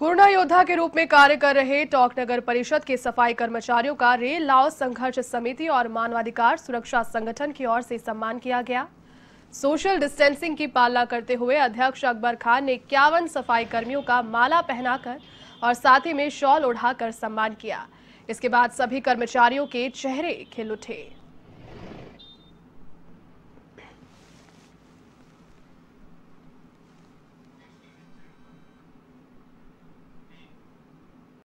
corona योद्धा के रूप में कार्य कर रहे टॉक नगर परिषद के सफाई कर्मचारियों का रेल लाओ संघर्ष समिति और मानवाधिकार सुरक्षा संगठन की ओर से सम्मान किया गया सोशल डिस्टेंसिंग की पालना करते हुए अध्यक्ष अकबर खान ने इक्यावन सफाई कर्मियों का माला पहनाकर और साथ ही में शॉल ओढ़ाकर सम्मान किया इसके बाद सभी कर्मचारियों के चेहरे खिल उठे